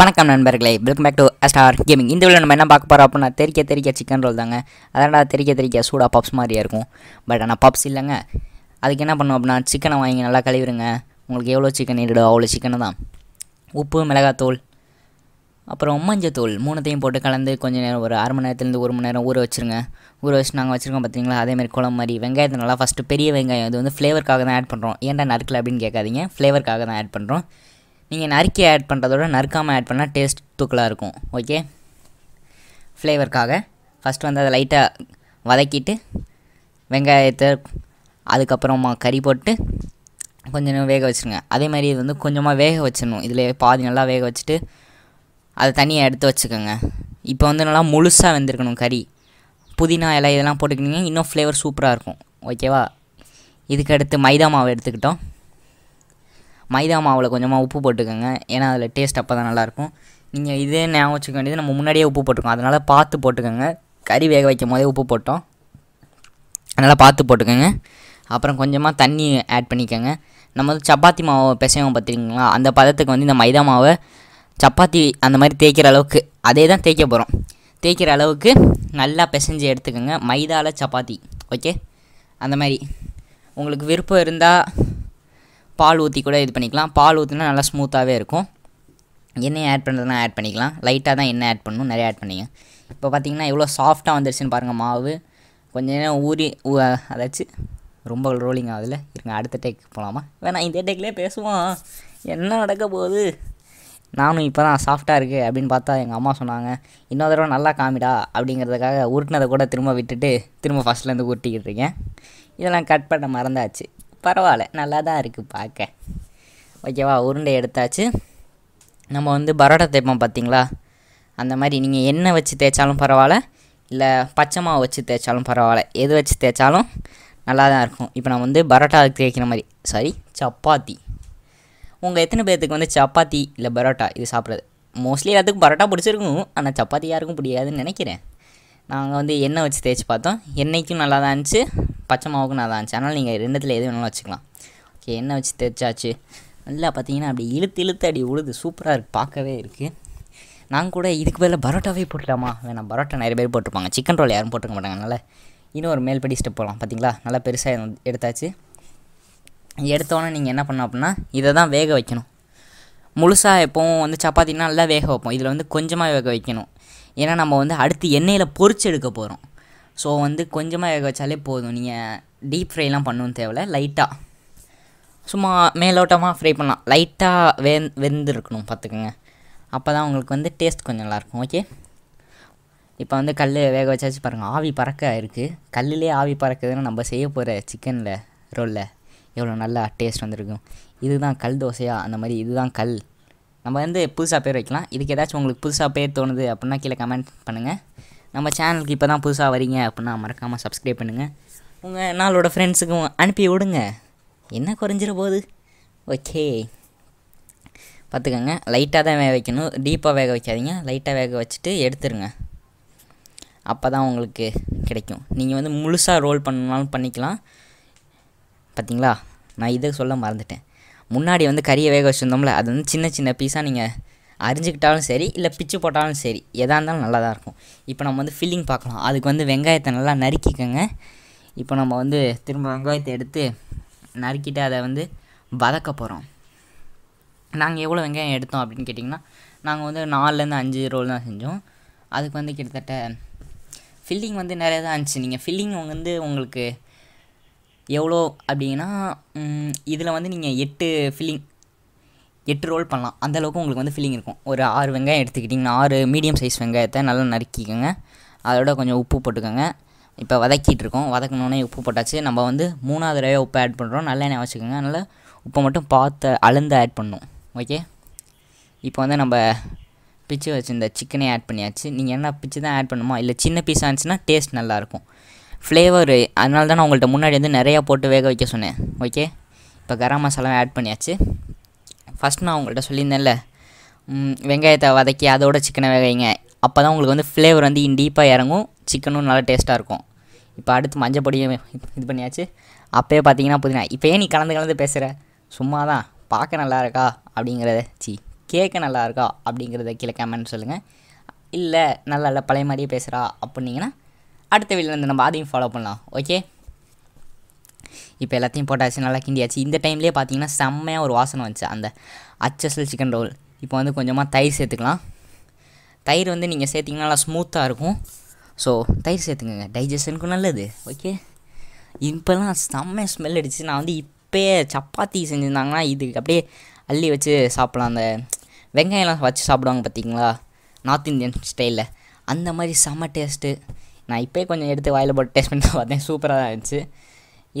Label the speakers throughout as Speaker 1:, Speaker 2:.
Speaker 1: வணக்கம் நண்பர்களே welcome back to star gaming இந்த வீடியோ நம்ம என்ன பார்க்க போகிறோம் அப்படின்னா தெரிக்க தெரிக்க சிக்கன் ரோல் தாங்க அதான்டா தெரிக்க தெரிக்க சூடாக பப்ஸ் மாதிரியே இருக்கும் பட் ஆனால் பப்ஸ் இல்லைங்க அதுக்கு என்ன பண்ணும் அப்படின்னா சிக்கனை வாங்கி நல்லா கழுவிடுங்க உங்களுக்கு எவ்வளோ சிக்கன் இடுடோ அவ்வளோ சிக்கனை தான் உப்பு மிளகாத்தூள் அப்புறம் மஞ்சத்தூள் மூணுத்தையும் போட்டு கலந்து கொஞ்சம் நேரம் ஒரு அரை மணி நேரத்துலேருந்து ஒரு மணி நேரம் ஊற வச்சுருங்க ஊற வச்சு நாங்கள் வச்சுருக்கோம் பார்த்தீங்களா அதேமாதிரி குளம் மாதிரி வெங்காயத்தை நல்லா ஃபஸ்ட்டு பெரிய வெங்காயம் அது வந்து ஃப்ளேவருக்காக தான் ஆட் பண்ணுறோம் ஏன்டா நறுக்கலை அப்படின்னு கேட்காதீங்க ஃப்ளேவருக்காக தான் ஆட் பண்ணுறோம் நீங்கள் நறுக்கி ஆட் பண்ணுறதோட நறுக்காமல் ஆட் பண்ணால் டேஸ்ட் தூக்கலாக இருக்கும் ஓகே ஃப்ளேவருக்காக ஃபஸ்ட் வந்து அதை லைட்டாக வதக்கிட்டு வெங்காயத்தை அதுக்கப்புறமா கறி போட்டு கொஞ்சம் வேக வச்சுருங்க அதே மாதிரி இது வந்து கொஞ்சமாக வேக வச்சிடணும் இதில் பாதி நல்லா வேக வச்சுட்டு அதை தனியாக எடுத்து வச்சுக்கோங்க இப்போ வந்து நல்லா முழுசாக வெந்திருக்கணும் கறி புதினா இலை இதெல்லாம் போட்டுக்கிட்டிங்க இன்னும் ஃப்ளேவர் சூப்பராக இருக்கும் ஓகேவா இதுக்கு அடுத்து மைதா மாவு எடுத்துக்கிட்டோம் மைதா மாவில் கொஞ்சமாக உப்பு போட்டுக்கோங்க ஏன்னா அதில் டேஸ்ட் அப்போ தான் நல்லாயிருக்கும் நீங்கள் இதே ஞாபகம் வச்சுக்க வேண்டியது நம்ம முன்னாடியே உப்பு போட்டுக்கோங்க அதனால் பார்த்து போட்டுக்கோங்க கறி வேக வைக்கும் போதே உப்பு போட்டோம் அதனால் பார்த்து போட்டுக்கோங்க அப்புறம் கொஞ்சமாக தண்ணி ஆட் பண்ணிக்கோங்க நம்ம வந்து சப்பாத்தி மாவை பிசைவோம் பார்த்துருக்கீங்களா அந்த பதத்துக்கு வந்து இந்த மைதா மாவை சப்பாத்தி அந்த மாதிரி தேய்க்கிற அளவுக்கு அதே தான் தேய்க்க போகிறோம் தேய்க்கிற அளவுக்கு நல்லா பிசைஞ்சு எடுத்துக்கோங்க மைதாவில் சப்பாத்தி ஓகே அந்த மாதிரி உங்களுக்கு விருப்பம் இருந்தால் பால் ஊற்றி கூட இது பண்ணிக்கலாம் பால் ஊற்றினா நல்லா ஸ்மூத்தாகவே இருக்கும் எண்ணெய் ஆட் பண்ணுறதுனா ஆட் பண்ணிக்கலாம் லைட்டாக தான் எண்ணெய் ஆட் பண்ணணும் நிறைய ஆட் பண்ணிங்க இப்போ பார்த்தீங்கன்னா எவ்வளோ சாஃப்ட்டாக வந்துருச்சுன்னு பாருங்கள் மாவு கொஞ்சம் நேரம் ஊறி அதாச்சு ரொம்ப ரோலிங் ஆகுதுல இருங்க அடுத்த டேக் போகலாமா வேணா இந்த டேக்லேயே பேசுவோம் என்ன நடக்க போகுது நானும் இப்போ தான் சாஃப்டாக இருக்குது அப்படின்னு பார்த்தா எங்கள் அம்மா சொன்னாங்க இன்னொரு தடவை நல்லா காமிடா அப்படிங்கிறதுக்காக உருட்டினதை கூட திரும்ப விட்டுட்டு திரும்ப ஃபஸ்ட்லேருந்து உருட்டிக்கிட்டு இருக்கேன் இதெல்லாம் கட் பண்ண மறந்தாச்சு பரவாயில்ல நல்லா தான் இருக்குது பார்க்க ஓகேவா உருண்டை எடுத்தாச்சு நம்ம வந்து பரோட்டா தேய்ப்போம் பார்த்தீங்களா அந்த மாதிரி நீங்கள் எண்ணெய் வச்சு தேய்ச்சாலும் பரவாயில்ல இல்லை பச்சை மாவு வச்சு தேய்ச்சாலும் பரவாயில்ல எது வச்சு தேய்ச்சாலும் நல்லா தான் இருக்கும் இப்போ நான் வந்து பரோட்டா தேய்க்கிற மாதிரி சாரி சப்பாத்தி உங்கள் எத்தனை பேர்த்துக்கு வந்து சப்பாத்தி இல்லை பரோட்டா இது சாப்பிட்றது மோஸ்ட்லி எல்லாத்துக்கும் பரோட்டா பிடிச்சிருக்கும் ஆனால் சப்பாத்தி யாருக்கும் பிடிக்காதுன்னு நினைக்கிறேன் நாங்கள் வந்து எண்ணெய் வச்சு தேய்ச்சி பார்த்தோம் எண்ணெய்க்கும் நல்லா தான் இருந்துச்சு பச்சை மாவுக்கு நான் தான் சேனல் நீங்கள் ரெண்டுத்தில் எது வேணாலும் வச்சுக்கலாம் ஓகே என்ன வச்சு தெரிச்சாச்சு நல்லா பார்த்தீங்கன்னா அப்படி இழுத்து இழுத்து அப்படி உழுது சூப்பராக இருக்குது பார்க்கவே இருக்குது நான் கூட இதுக்கு மேலே பரோட்டாவே போட்டுலாமா வேணாம் பரோட்டா நிறைய பேர் போட்டிருப்பாங்க சிக்கன் ரோல் யாரும் போட்டுக்க மாட்டாங்க இன்னும் ஒரு மேல்படி ஸ்டெப் போகலாம் பார்த்தீங்களா நல்லா பெருசாக எடுத்தாச்சு எடுத்தோன்னே நீங்கள் என்ன பண்ணோம் அப்படின்னா இதை தான் வேக வைக்கணும் முழுசாக எப்போவும் வந்து சப்பாத்தின்னா நல்லா வேக வைப்போம் இதில் வந்து கொஞ்சமாக வேக வைக்கணும் ஏன்னா நம்ம வந்து அடுத்து எண்ணெயில் பொறிச்சு எடுக்க போகிறோம் ஸோ வந்து கொஞ்சமாக வேக வச்சாலே போதும் நீங்கள் டீப் ஃப்ரைலாம் பண்ணணும்னு தேவையில்ல லைட்டாக சும்மா மேலோட்டமாக ஃப்ரை பண்ணலாம் லைட்டாக வெந் வெந்திருக்கணும் பார்த்துக்கோங்க அப்போ தான் உங்களுக்கு வந்து டேஸ்ட் கொஞ்சம் நல்லாயிருக்கும் ஓகே இப்போ வந்து கல் வேக வச்சாச்சு பாருங்கள் ஆவி பறக்க இருக்குது கல்லுலேயே ஆவி பறக்குதுன்னு நம்ம செய்ய போகிற சிக்கனில் ரோலில் எவ்வளோ நல்லா டேஸ்ட் வந்திருக்கும் இதுதான் கல் தோசையா அந்த மாதிரி இதுதான் கல் நம்ம வந்து புதுசாக பேர் வைக்கலாம் இதுக்கு ஏதாச்சும் உங்களுக்கு புதுசாக பேர் தோணுது அப்படின்னா கீழே கமெண்ட் பண்ணுங்கள் நம்ம சேனலுக்கு இப்போ தான் புதுசாக வரீங்க அப்படின்னா மறக்காமல் சப்ஸ்கிரைப் பண்ணுங்கள் உங்கள் நாளோட ஃப்ரெண்ட்ஸுக்கும் அனுப்பி விடுங்க என்ன குறைஞ்சிட போகுது ஓகே பார்த்துக்கோங்க லைட்டாக தான் வேக வைக்கணும் டீப்பாக வேக வைக்காதீங்க லைட்டாக வேக வச்சுட்டு எடுத்துருங்க அப்போ தான் உங்களுக்கு கிடைக்கும் நீங்கள் வந்து முழுசாக ரோல் பண்ணாலும் பண்ணிக்கலாம் பார்த்தீங்களா நான் இதை சொல்ல மறந்துட்டேன் முன்னாடி வந்து கறியை வேக வச்சுருந்தோம்ல அது வந்து சின்ன சின்ன பீஸாக நீங்கள் அரிஞ்சிக்கிட்டாலும் சரி இல்லை பிச்சு போட்டாலும் சரி எதாக இருந்தாலும் நல்லா தான் இருக்கும் இப்போ நம்ம வந்து ஃபில்லிங் பார்க்கலாம் அதுக்கு வந்து வெங்காயத்தை நல்லா நறுக்கிக்கோங்க இப்போ நம்ம வந்து திரும்ப வெங்காயத்தை எடுத்து நறுக்கிட்டு அதை வந்து வதக்க போகிறோம் நாங்கள் எவ்வளோ வெங்காயம் எடுத்தோம் அப்படின்னு கேட்டிங்கன்னா நாங்கள் வந்து நாலுலேருந்து அஞ்சு ரோல் தான் செஞ்சோம் அதுக்கு வந்து கிட்டத்தட்ட ஃபில்லிங் வந்து நிறையா தான் இருந்துச்சு நீங்கள் ஃபில்லிங் வந்து உங்களுக்கு எவ்வளோ அப்படின்னா இதில் வந்து நீங்கள் எட்டு ஃபில்லிங் எட்டு ரோல் பண்ணலாம் அந்தளவுக்கு உங்களுக்கு வந்து ஃபீலிங் இருக்கும் ஒரு ஆறு வெங்காயம் எடுத்துக்கிட்டிங்கன்னா ஆறு மீடியம் சைஸ் வெங்காயத்தை நல்லா நறுக்கிக்கோங்க அதோட கொஞ்சம் உப்பு போட்டுக்கோங்க இப்போ வதக்கிட்டு இருக்கோம் வதக்கணுன்னே உப்பு போட்டாச்சு நம்ம வந்து மூணாவது தடவை உப்பு ஆட் பண்ணுறோம் நல்லெண்ணெய் வச்சுக்கோங்க அதனால் உப்பை மட்டும் பார்த்து அளந்து ஆட் பண்ணும் ஓகே இப்போ வந்து நம்ம பிச்சு வச்சுருந்த சிக்கனே ஆட் பண்ணியாச்சு நீங்கள் என்ன பிச்சு தான் ஆட் பண்ணுமா இல்லை சின்ன பீஸாக இருந்துச்சுன்னா டேஸ்ட் நல்லாயிருக்கும் ஃப்ளேவர் அதனால தான் நான் உங்கள்கிட்ட முன்னாடி வந்து நிறையா போட்டு வேக வைக்க சொன்னேன் ஓகே இப்போ கரம் மசாலா ஆட் பண்ணியாச்சு ஃபஸ்ட் நான் உங்கள்கிட்ட சொல்லியிருந்தேன்ல வெங்காயத்தை வதக்கி அதோட சிக்கனை வேகைங்க அப்போ தான் உங்களுக்கு வந்து ஃப்ளேவர் வந்து டீப்பாக இறங்கும் சிக்கனும் நல்லா டேஸ்ட்டாக இருக்கும் இப்போ அடுத்து மஞ்சள் பொடியும் இது பண்ணியாச்சு அப்போயே பார்த்தீங்கன்னா புதினா இப்போயே நீ கலந்து கலந்து பேசுகிற சும்மா தான் பார்க்க நல்லா இருக்கா அப்படிங்கிறத சி கேட்க நல்லா இருக்கா அப்படிங்கிறத கீழே சொல்லுங்கள் இல்லை நல்லா இல்லை பழைய மாதிரியே பேசுகிறா அப்படின்னீங்கன்னா அடுத்த வீட்டில் இருந்து நம்ம அதையும் ஃபாலோ பண்ணலாம் ஓகே இப்போ எல்லாத்தையும் போட்டாச்சு நல்லா கிண்டியாச்சு இந்த டைம்லேயே பார்த்தீங்கன்னா செம்மையாக ஒரு வாசனை வந்துச்சு அந்த அச்சசல் சிக்கன் ரோல் இப்போ வந்து கொஞ்சமாக தயிர் சேர்த்துக்கலாம் தயிர் வந்து நீங்கள் சேர்த்திங்கன்னா நல்லா ஸ்மூத்தாக இருக்கும் ஸோ தயிர் சேர்த்துக்கோங்க டைஜஷனுக்கும் நல்லது ஓகே இப்போல்லாம் செம்மையாக ஸ்மெல் அடிச்சு நான் வந்து இப்போயே சப்பாத்தி செஞ்சுருந்தாங்கன்னா இதுக்கு அப்படியே அள்ளி வச்சு சாப்பிட்லாம் அந்த வெங்காயம்லாம் வச்சு சாப்பிடுவாங்க பார்த்தீங்களா நார்த் இந்தியன் ஸ்டைலில் அந்த மாதிரி செம்ம டேஸ்ட்டு நான் இப்போயே கொஞ்சம் எடுத்து வாயில் போட்டு டேஸ்ட் பண்ணி பார்த்தேன் சூப்பராக தான் இருந்துச்சு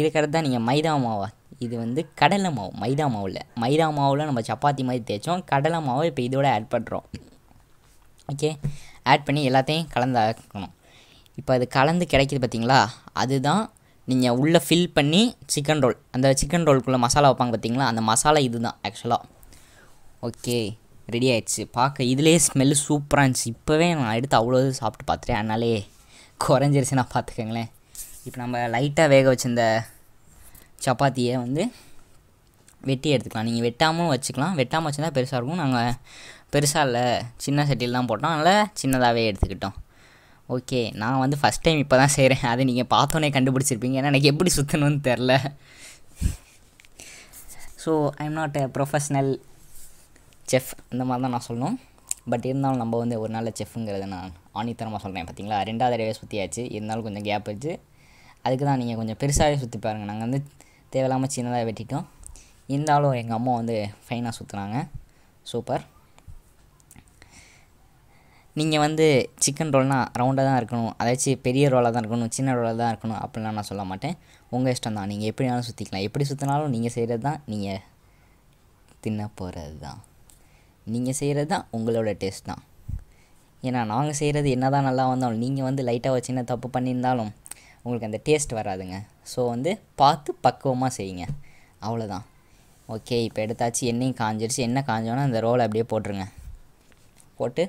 Speaker 1: இதுக்கடுத்து தான் நீங்கள் மைதா மாவா இது வந்து கடலை மாவு மைதா மாவில் மைதா மாவில் நம்ம சப்பாத்தி மாதிரி தேய்ச்சோம் கடலை மாவை இப்போ இதோட ஆட் பண்ணுறோம் ஓகே ஆட் பண்ணி எல்லாத்தையும் கலந்தாக்கணும் இப்போ அது கலந்து கிடைக்கிது பார்த்தீங்களா அதுதான் நீங்கள் உள்ளே ஃபில் பண்ணி சிக்கன் ரோல் அந்த சிக்கன் ரோலுக்குள்ளே மசாலா வைப்பாங்க பார்த்தீங்களா அந்த மசாலா இது தான் ஆக்சுவலாக ஓகே ரெடி ஆயிடுச்சு பார்க்க இதிலே ஸ்மெல்லு சூப்பராக இருந்துச்சு இப்போவே நான் எடுத்து அவ்வளோ சாப்பிட்டு பார்த்துட்டேன் அதனாலே குறைஞ்சிருச்சு நான் பார்த்துக்கங்களேன் இப்போ நம்ம லைட்டாக வேக வச்சிருந்த சப்பாத்தியை வந்து வெட்டி எடுத்துக்கலாம் நீங்கள் வெட்டாமல் வச்சுக்கலாம் வெட்டாமல் வச்சுருந்தா பெருசாக இருக்கும் நாங்கள் பெருசாக இல்லை சின்ன சட்டியில் போட்டோம் அதனால் சின்னதாகவே எடுத்துக்கிட்டோம் ஓகே நான் வந்து ஃபஸ்ட் டைம் இப்போ தான் செய்கிறேன் அதை நீங்கள் பார்த்தோன்னே கண்டுபிடிச்சிருப்பீங்க ஏன்னா எனக்கு எப்படி சுற்றணும்னு தெரில so I am not a professional chef இந்த மாதிரி தான் நான் சொல்லணும் பட் இருந்தாலும் நம்ம வந்து ஒரு நல்ல செஃப்புங்கிறத நான் ஆணித்தரமாக சொல்கிறேன் பார்த்தீங்களா ரெண்டாவது தடவை சுற்றியாச்சு இருந்தாலும் கொஞ்சம் கேப் வச்சு அதுக்கு தான் நீங்கள் கொஞ்சம் பெருசாகவே சுற்றி பாருங்கள் நாங்கள் வந்து தேவையில்லாமல் சின்னதாக வெட்டிட்டோம் இருந்தாலும் எங்கள் அம்மா வந்து ஃபைனாக சுற்றுனாங்க சூப்பர் நீங்கள் வந்து சிக்கன் ரோல்னால் ரவுண்டாக தான் இருக்கணும் அதாச்சும் பெரிய ரோலாக தான் இருக்கணும் சின்ன ரோலாக தான் இருக்கணும் அப்படிலாம் நான் சொல்ல மாட்டேன் உங்கள் இஷ்டம் தான் நீங்கள் எப்படினாலும் சுற்றிக்கலாம் எப்படி சுற்றினாலும் நீங்கள் செய்கிறது தான் நீங்கள் தின்ன போகிறது தான் நீங்கள் செய்கிறது தான் உங்களோட டேஸ்ட் தான் ஏன்னா நாங்கள் செய்கிறது என்ன தான் நல்லா வந்தாலும் நீங்கள் வந்து லைட்டாக வச்சுன்னா தப்பு பண்ணியிருந்தாலும் உங்களுக்கு அந்த டேஸ்ட் வராதுங்க ஸோ வந்து பார்த்து பக்குவமாக செய்யுங்க அவ்வளோதான் ஓகே இப்போ எடுத்தாச்சு எண்ணெயும் காஞ்சிருச்சு எண்ணெய் காஞ்சோன்னா அந்த ரோலை அப்படியே போட்டுருங்க போட்டு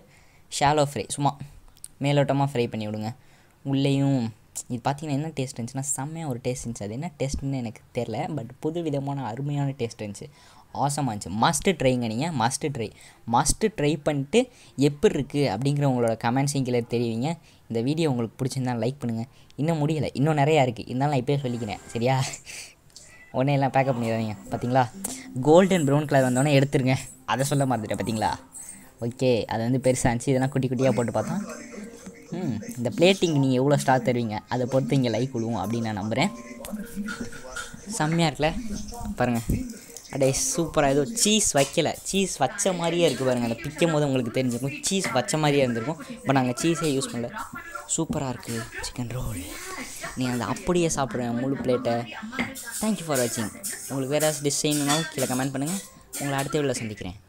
Speaker 1: ஷாலோ ஃப்ரை சும்மா மேலோட்டமாக ஃப்ரை பண்ணி விடுங்க உள்ளேயும் இது பார்த்திங்கன்னா என்ன டேஸ்ட் இருந்துச்சுன்னா செம்மையாக ஒரு டேஸ்ட் இருந்துச்சு அது என்ன டேஸ்ட்டுன்னு எனக்கு தெரில பட் புது விதமான அருமையான டேஸ்ட் இருந்துச்சு ஆசமாக இருந்துச்சு மஸ்ட்டு ட்ரைங்க நீங்கள் மஸ்ட்டு ட்ரை மஸ்ட்டு ட்ரை பண்ணிட்டு எப்படி இருக்குது அப்படிங்கிற உங்களோட கமெண்ட்ஸையும் கீழே தெரிவிங்க இந்த வீடியோ உங்களுக்கு பிடிச்சிருந்தா லைக் பண்ணுங்கள் இன்னும் முடியலை இன்னும் நிறையா இருக்குது இருந்தாலும் நான் இப்போயே சொல்லிக்கிறேன் சரியா உடனே எல்லாம் பேக்கப் பண்ணிடுறீங்க பார்த்தீங்களா கோல்டன் ப்ரௌன் கலர் வந்தோடனே எடுத்துருங்க அதை சொல்ல மறந்துட்டேன் பார்த்தீங்களா ஓகே அது வந்து பெருசாக இருந்துச்சு இதெல்லாம் குட்டி குட்டியாக போட்டு பார்த்தோம் ம் இந்த பிளேட்டிங் நீங்கள் எவ்வளோ ஸ்டார் தருவீங்க அதை பொறுத்து இங்கே லைக் விழுவும் அப்படின்னு நான் நம்புகிறேன் செம்மையாக இருக்குல்ல பாருங்கள் அடே சூப்பராக ஏதோ சீஸ் வைக்கலை சீஸ் வச்ச மாதிரியே இருக்குது பாருங்கள் அதை பிக்கும் போது உங்களுக்கு தெரிஞ்சிருக்கும் சீஸ் வச்ச மாதிரியே இருந்திருக்கும் பட் நாங்கள் சீஸே யூஸ் பண்ணல சூப்பராக இருக்குது சிக்கன் ரோல் நீ அந்த அப்படியே சாப்பிடுவேன் முழு பிளேட்டை தேங்க்யூ ஃபார் வாட்சிங் உங்களுக்கு வேறு டிஷ் செய்யணுன்னாலும் கீழே கமெண்ட் பண்ணுங்கள் உங்களை அடுத்த வீடியோவில் சந்திக்கிறேன்